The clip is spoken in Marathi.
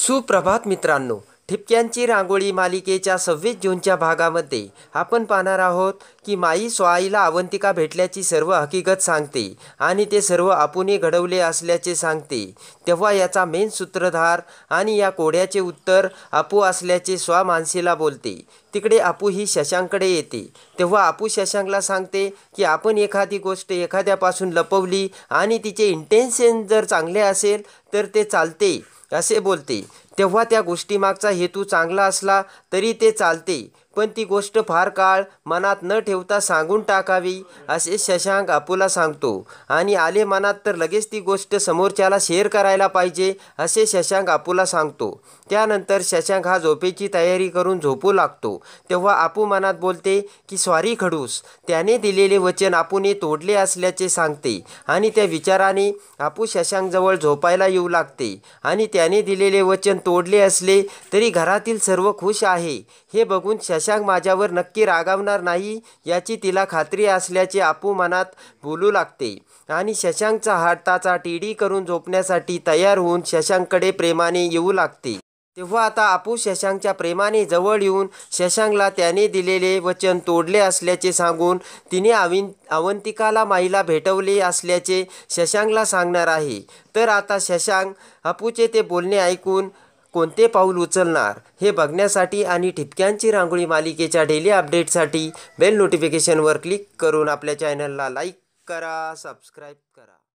सुप्रभात मित्रांनो ठिपक्यांची रांगोळी मालिकेच्या सव्वीस जूनच्या भागामध्ये आपण पाहणार आहोत की माई स्वाईला अवंतिका भेटल्याची सर्व हकीकत सांगते आणि ते सर्व आपूने घडवले असल्याचे सांगते तेव्हा याचा मेन सूत्रधार आणि या कोड्याचे उत्तर आपू असल्याचे स्वा मानसीला बोलते तिकडे आपू ही शशांकडे येते तेव्हा आपू शशांकला सांगते की आपण एखादी गोष्ट एखाद्यापासून लपवली आणि तिचे इंटेन्शन जर चांगले असेल तर ते चालते असे बोलते तेव्हा त्या गोष्टीमागचा हेतू चांगला असला तरी ते चालते पण ती गोष्ट फार काळ मनात न ठेवता सांगून टाकावी असे शशांक अपूला सांगतो आणि आले मनात तर लगेच ती गोष्ट समोरच्याला शेअर करायला पाहिजे असे शशांक अपूला सांगतो त्यानंतर शशांक हा झोपेची तयारी करून झोपू लागतो तेव्हा आपू मनात बोलते की स्वारी खडूस त्याने दिलेले वचन आपूने तोडले असल्याचे सांगते आणि त्या विचाराने आपू शशांकजवळ झोपायला येऊ लागते आणि त्याने दिलेले वचन तोडले असले तरी घरातील सर्व खुश आहे हे बघून शशांक शशांक माझ्यावर नक्की रागावणार नाही याची तिला खात्री असल्याचे आपू मनात बोलू लागते आणि शशांकचा हाताचा टीडी करून झोपण्यासाठी तयार होऊन शशांककडे प्रेमाने येऊ लागते तेव्हा आता आपू शशांकच्या प्रेमाने जवळ येऊन शशांकला त्याने दिलेले वचन तोडले असल्याचे सांगून तिने अविन अवंतिकाला माईला भेटवले असल्याचे शशांकला सांगणार आहे तर आता शशांक आपूचे ते बोलणे ऐकून कोणते पाऊल उचलणार हे बघण्यासाठी आणि ठिपक्यांची रांगोळी मालिकेच्या डेली अपडेटसाठी बेल नोटिफिकेशनवर क्लिक करून आपल्या चॅनलला लाईक करा सबस्क्राईब करा